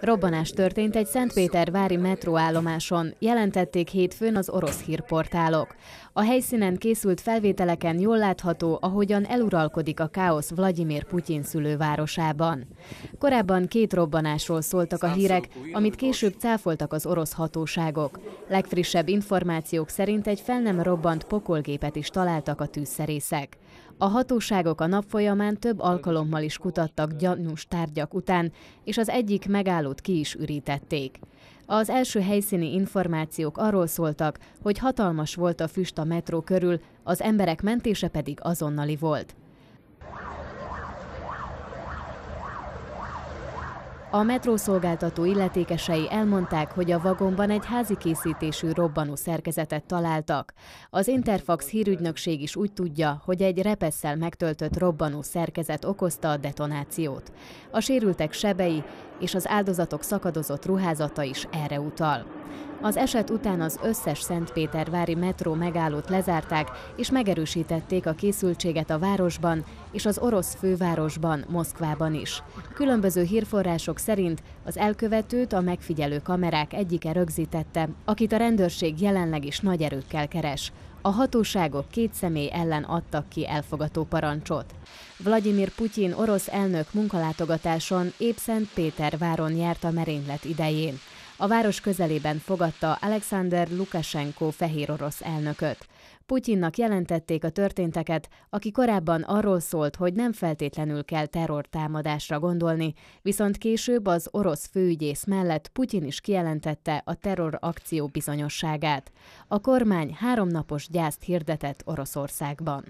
Robbanás történt egy Szentpétervári metróállomáson, jelentették hétfőn az orosz hírportálok. A helyszínen készült felvételeken jól látható, ahogyan eluralkodik a káosz Vladimir Putyin szülővárosában. Korábban két robbanásról szóltak a hírek, amit később cáfoltak az orosz hatóságok. Legfrissebb információk szerint egy fel nem robbant pokolgépet is találtak a tűzszerészek. A hatóságok a nap folyamán több alkalommal is kutattak gyanús tárgyak után, és az egyik megálló kínálót ki is ürítették. Az első helyszíni információk arról szóltak, hogy hatalmas volt a füst a metró körül, az emberek mentése pedig azonnali volt. A metrószolgáltató illetékesei elmondták, hogy a vagonban egy házi készítésű robbanó szerkezetet találtak. Az Interfax hírügynökség is úgy tudja, hogy egy repesszel megtöltött robbanó szerkezet okozta a detonációt. A sérültek sebei és az áldozatok szakadozott ruházata is erre utal. Az eset után az összes Szentpétervári metró megállót lezárták, és megerősítették a készültséget a városban és az orosz fővárosban, Moszkvában is. Különböző hírforrások szerint az elkövetőt a megfigyelő kamerák egyike rögzítette, akit a rendőrség jelenleg is nagy erőkkel keres. A hatóságok két személy ellen adtak ki elfogató parancsot. Vladimir Putyin orosz elnök munkalátogatáson épp Szentpéterváron járt a merénylet idején. A város közelében fogadta Alexander Lukashenko fehér orosz elnököt. Putyinnak jelentették a történteket, aki korábban arról szólt, hogy nem feltétlenül kell terrortámadásra gondolni, viszont később az orosz főügyész mellett Putyin is kijelentette a terror akció bizonyosságát. A kormány háromnapos gyászt hirdetett Oroszországban.